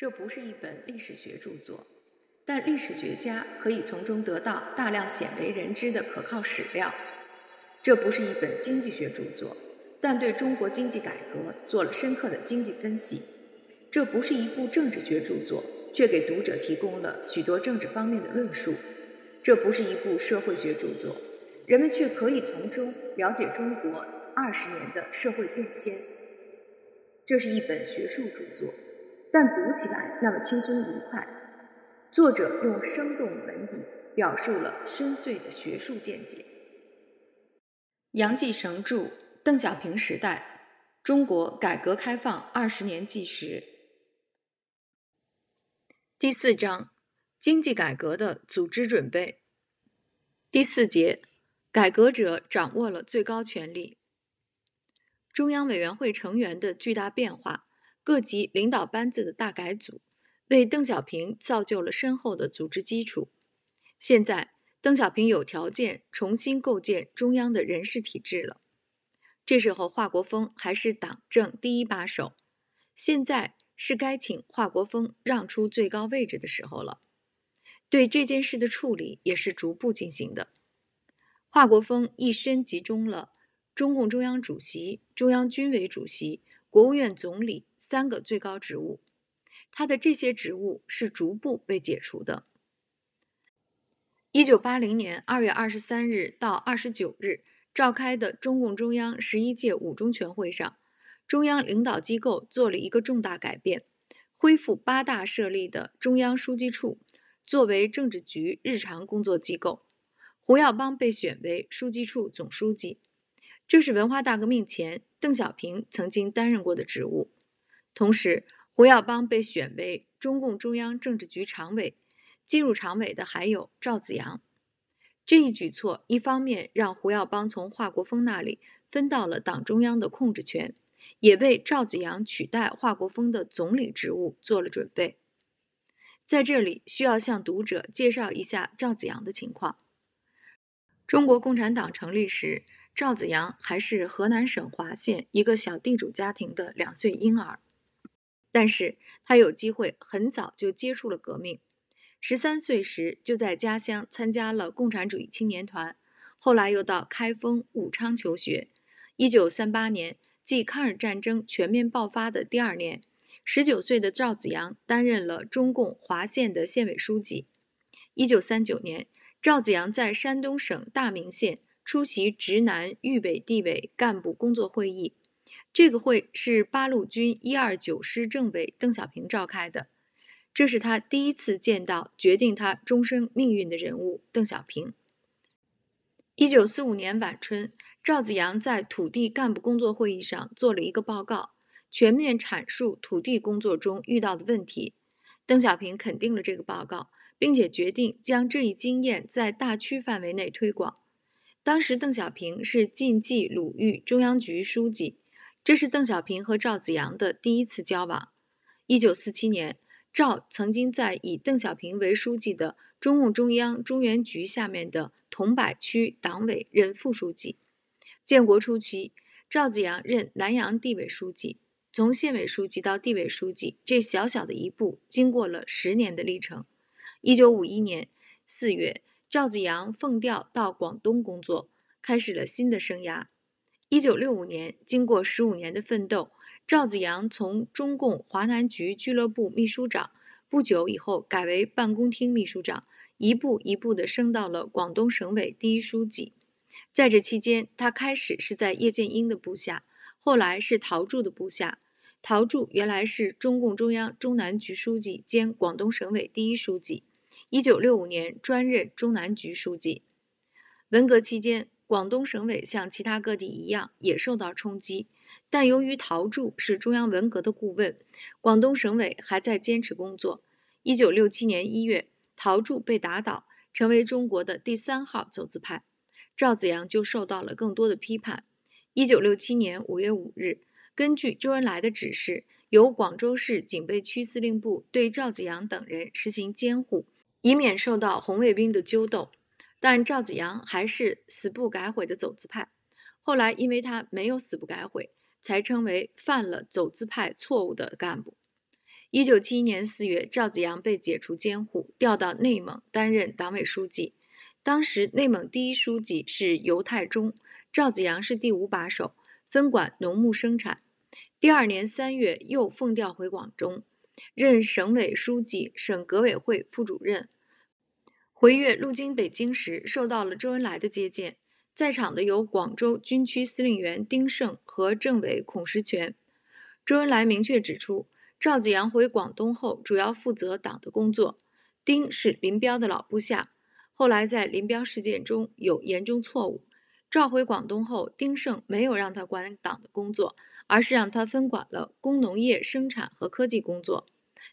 这不是一本历史学著作，但历史学家可以从中得到大量鲜为人知的可靠史料。这不是一本经济学著作，但对中国经济改革做了深刻的经济分析。这不是一部政治学著作，却给读者提供了许多政治方面的论述。这不是一部社会学著作，人们却可以从中了解中国二十年的社会变迁。这是一本学术著作。但读起来那么轻松愉快。作者用生动文笔表述了深邃的学术见解。杨继绳著《邓小平时代：中国改革开放二十年纪实》第四章，经济改革的组织准备第四节，改革者掌握了最高权力，中央委员会成员的巨大变化。各级领导班子的大改组，为邓小平造就了深厚的组织基础。现在，邓小平有条件重新构建中央的人事体制了。这时候，华国锋还是党政第一把手。现在是该请华国锋让出最高位置的时候了。对这件事的处理也是逐步进行的。华国锋一身集中了中共中央主席、中央军委主席、国务院总理。三个最高职务，他的这些职务是逐步被解除的。一九八零年二月二十三日到二十九日召开的中共中央十一届五中全会上，中央领导机构做了一个重大改变，恢复八大设立的中央书记处，作为政治局日常工作机构。胡耀邦被选为书记处总书记，这是文化大革命前邓小平曾经担任过的职务。同时，胡耀邦被选为中共中央政治局常委，进入常委的还有赵紫阳。这一举措一方面让胡耀邦从华国锋那里分到了党中央的控制权，也为赵紫阳取代华国锋的总理职务做了准备。在这里，需要向读者介绍一下赵紫阳的情况。中国共产党成立时，赵紫阳还是河南省滑县一个小地主家庭的两岁婴儿。但是他有机会很早就接触了革命，十三岁时就在家乡参加了共产主义青年团，后来又到开封、武昌求学。一九三八年，继抗日战争全面爆发的第二年，十九岁的赵子阳担任了中共华县的县委书记。一九三九年，赵子阳在山东省大名县出席直南豫北地委干部工作会议。这个会是八路军一二九师政委邓小平召开的，这是他第一次见到决定他终生命运的人物邓小平。一九四五年晚春，赵子阳在土地干部工作会议上做了一个报告，全面阐述土地工作中遇到的问题。邓小平肯定了这个报告，并且决定将这一经验在大区范围内推广。当时，邓小平是晋冀鲁豫中央局书记。这是邓小平和赵子阳的第一次交往。一九四七年，赵曾经在以邓小平为书记的中共中央中原局下面的桐柏区党委任副书记。建国初期，赵子阳任南阳地委书记。从县委书记到地委书记，这小小的一步，经过了十年的历程。一九五一年四月，赵子阳奉调到广东工作，开始了新的生涯。一九六五年，经过十五年的奋斗，赵子阳从中共华南局俱乐部秘书长，不久以后改为办公厅秘书长，一步一步地升到了广东省委第一书记。在这期间，他开始是在叶剑英的部下，后来是陶铸的部下。陶铸原来是中共中央中南局书记兼广东省委第一书记，一九六五年专任中南局书记。文革期间。广东省委像其他各地一样也受到冲击，但由于陶铸是中央文革的顾问，广东省委还在坚持工作。一九六七年一月，陶铸被打倒，成为中国的第三号走资派，赵子阳就受到了更多的批判。一九六七年五月五日，根据周恩来的指示，由广州市警备区司令部对赵子阳等人实行监护，以免受到红卫兵的纠斗。但赵子阳还是死不改悔的走资派，后来因为他没有死不改悔，才称为犯了走资派错误的干部。一九七一年四月，赵子阳被解除监护，调到内蒙担任党委书记。当时内蒙第一书记是尤太忠，赵子阳是第五把手，分管农牧生产。第二年三月，又奉调回广东，任省委书记、省革委会副主任。回粤路经北京时，受到了周恩来的接见。在场的有广州军区司令员丁胜和政委孔石泉。周恩来明确指出，赵子阳回广东后，主要负责党的工作。丁是林彪的老部下，后来在林彪事件中有严重错误。召回广东后，丁胜没有让他管党的工作，而是让他分管了工农业生产和科技工作。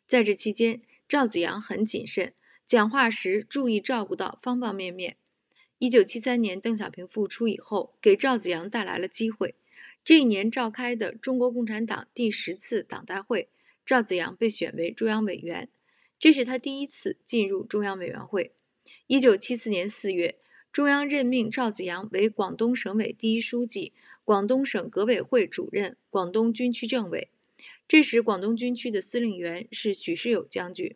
在这期间，赵子阳很谨慎。讲话时注意照顾到方方面面。一九七三年，邓小平复出以后，给赵子阳带来了机会。这一年召开的中国共产党第十次党代会，赵子阳被选为中央委员，这是他第一次进入中央委员会。一九七四年四月，中央任命赵子阳为广东省委第一书记、广东省革委会主任、广东军区政委。这时，广东军区的司令员是许世友将军。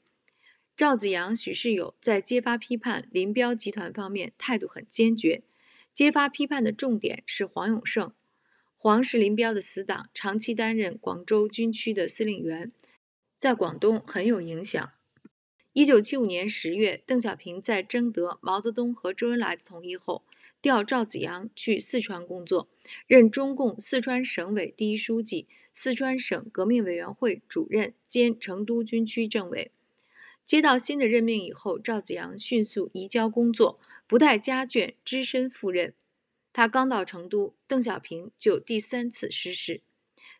赵子阳、许世友在揭发批判林彪集团方面态度很坚决。揭发批判的重点是黄永胜，黄是林彪的死党，长期担任广州军区的司令员，在广东很有影响。一九七五年十月，邓小平在征得毛泽东和周恩来的同意后，调赵子阳去四川工作，任中共四川省委第一书记、四川省革命委员会主任兼成都军区政委。接到新的任命以后，赵子阳迅速移交工作，不带家眷，只身赴任。他刚到成都，邓小平就第三次失事。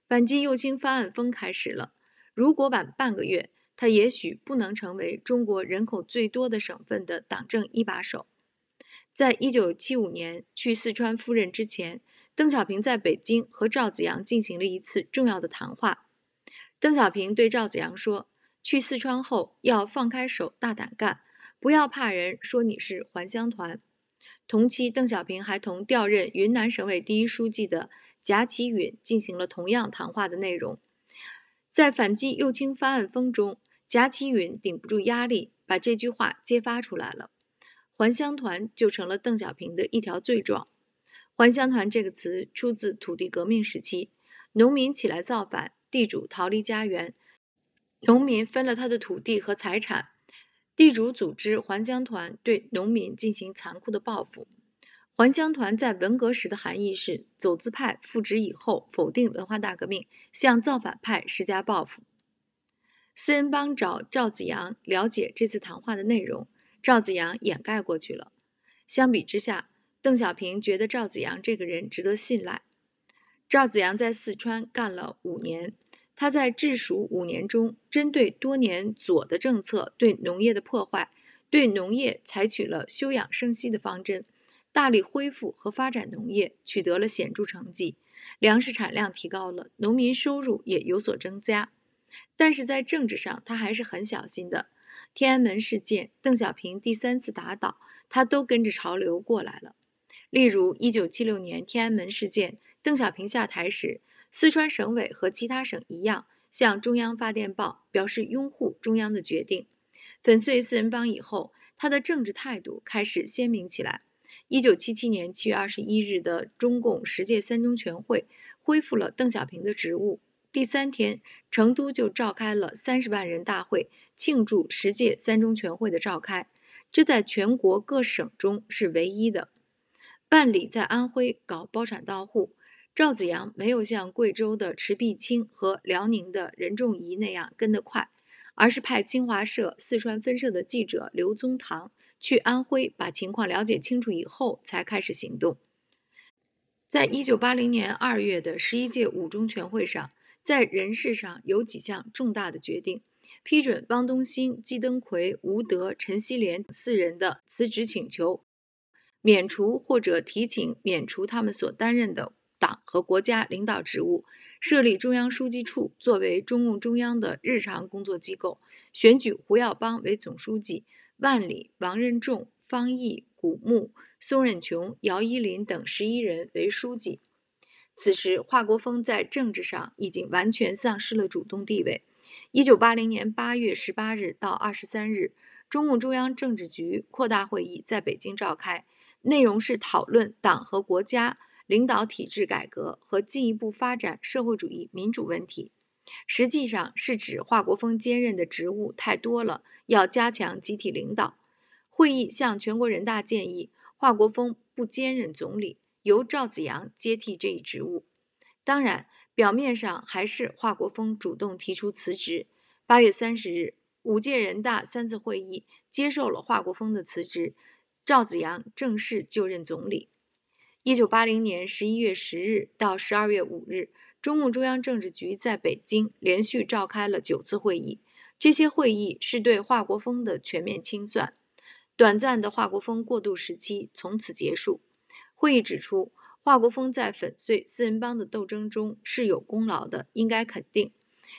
反击右倾翻案风开始了。如果晚半个月，他也许不能成为中国人口最多的省份的党政一把手。在一九七五年去四川赴任之前，邓小平在北京和赵子阳进行了一次重要的谈话。邓小平对赵子阳说。去四川后，要放开手，大胆干，不要怕人说你是还乡团。同期，邓小平还同调任云南省委第一书记的贾启允进行了同样谈话的内容。在反击右倾翻案风中，贾启允顶不住压力，把这句话揭发出来了，还乡团就成了邓小平的一条罪状。还乡团这个词出自土地革命时期，农民起来造反，地主逃离家园。农民分了他的土地和财产，地主组织还乡团对农民进行残酷的报复。还乡团在文革时的含义是走资派复职以后否定文化大革命，向造反派施加报复。四人帮找赵子阳了解这次谈话的内容，赵子阳掩盖过去了。相比之下，邓小平觉得赵子阳这个人值得信赖。赵子阳在四川干了五年。他在治蜀五年中，针对多年左的政策对农业的破坏，对农业采取了休养生息的方针，大力恢复和发展农业，取得了显著成绩，粮食产量提高了，农民收入也有所增加。但是在政治上，他还是很小心的。天安门事件，邓小平第三次打倒他，都跟着潮流过来了。例如，一九七六年天安门事件，邓小平下台时。四川省委和其他省一样，向中央发电报，表示拥护中央的决定。粉碎四人帮以后，他的政治态度开始鲜明起来。一九七七年七月二十一日的中共十届三中全会恢复了邓小平的职务。第三天，成都就召开了三十万人大会，庆祝十届三中全会的召开。这在全国各省中是唯一的。万里在安徽搞包产到户。赵子阳没有像贵州的池必清和辽宁的任仲仪那样跟得快，而是派新华社四川分社的记者刘宗棠去安徽把情况了解清楚以后才开始行动。在一九八零年二月的十一届五中全会上，在人事上有几项重大的决定：批准汪东兴、季登奎、吴德、陈锡联四人的辞职请求，免除或者提请免除他们所担任的。党和国家领导职务，设立中央书记处作为中共中央的日常工作机构，选举胡耀邦为总书记，万里、王任重、方毅、古木、宋任穷、姚依林等十一人为书记。此时，华国锋在政治上已经完全丧失了主动地位。一九八零年八月十八日到二十三日，中共中央政治局扩大会议在北京召开，内容是讨论党和国家。领导体制改革和进一步发展社会主义民主问题，实际上是指华国锋兼任的职务太多了，要加强集体领导。会议向全国人大建议，华国锋不兼任总理，由赵紫阳接替这一职务。当然，表面上还是华国锋主动提出辞职。八月三十日，五届人大三次会议接受了华国锋的辞职，赵紫阳正式就任总理。一九八零年十一月十日到十二月五日，中共中央政治局在北京连续召开了九次会议。这些会议是对华国锋的全面清算，短暂的华国锋过渡时期从此结束。会议指出，华国锋在粉碎“四人帮”的斗争中是有功劳的，应该肯定。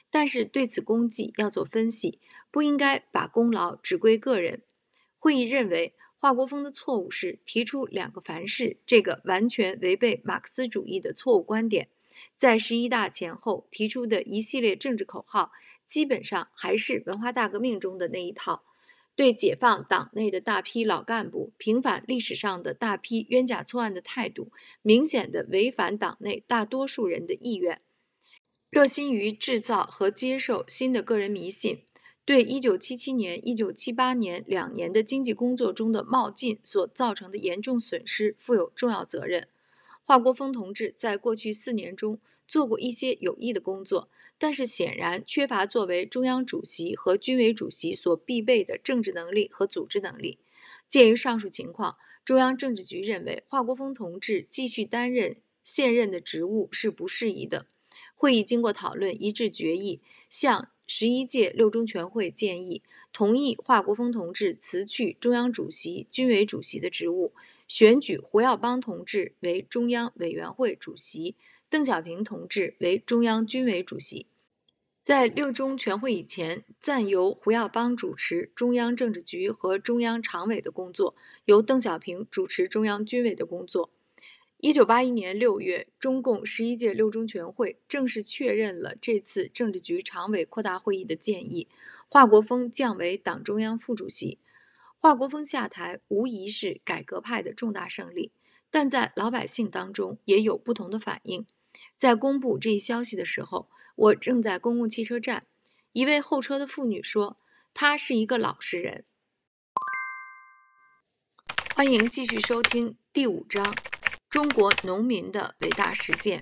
但是对此功绩要做分析，不应该把功劳只归个人。会议认为。华国锋的错误是提出两个凡是，这个完全违背马克思主义的错误观点，在十一大前后提出的一系列政治口号，基本上还是文化大革命中的那一套，对解放党内的大批老干部、平反历史上的大批冤假错案的态度，明显的违反党内大多数人的意愿，热心于制造和接受新的个人迷信。对一九七七年、一九七八年两年的经济工作中的冒进所造成的严重损失负有重要责任。华国锋同志在过去四年中做过一些有益的工作，但是显然缺乏作为中央主席和军委主席所必备的政治能力和组织能力。鉴于上述情况，中央政治局认为华国锋同志继续担任现任的职务是不适宜的。会议经过讨论，一致决议向。十一届六中全会建议同意华国锋同志辞去中央主席、军委主席的职务，选举胡耀邦同志为中央委员会主席，邓小平同志为中央军委主席。在六中全会以前，暂由胡耀邦主持中央政治局和中央常委的工作，由邓小平主持中央军委的工作。一九八一年六月，中共十一届六中全会正式确认了这次政治局常委扩大会议的建议，华国锋降为党中央副主席。华国锋下台无疑是改革派的重大胜利，但在老百姓当中也有不同的反应。在公布这一消息的时候，我正在公共汽车站，一位候车的妇女说：“她是一个老实人。”欢迎继续收听第五章。中国农民的伟大实践。